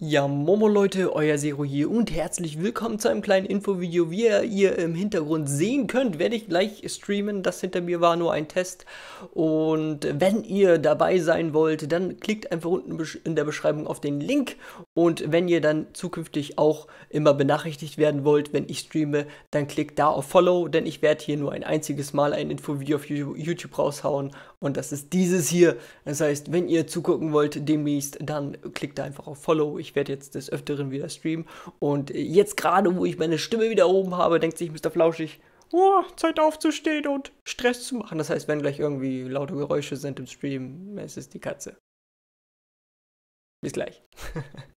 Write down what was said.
Ja, Momo Leute, euer Zero hier und herzlich willkommen zu einem kleinen Infovideo. Wie ihr im Hintergrund sehen könnt, werde ich gleich streamen. Das hinter mir war nur ein Test. Und wenn ihr dabei sein wollt, dann klickt einfach unten in der Beschreibung auf den Link und wenn ihr dann zukünftig auch immer benachrichtigt werden wollt, wenn ich streame, dann klickt da auf Follow, denn ich werde hier nur ein einziges Mal ein Infovideo auf YouTube raushauen und das ist dieses hier. Das heißt, wenn ihr zugucken wollt demnächst, dann klickt da einfach auf Follow. Ich werde jetzt des Öfteren wieder streamen und jetzt gerade, wo ich meine Stimme wieder oben habe, denkt sich Mr. Flauschig, oh, Zeit aufzustehen und Stress zu machen. Das heißt, wenn gleich irgendwie laute Geräusche sind im Stream, es ist die Katze. Bis gleich.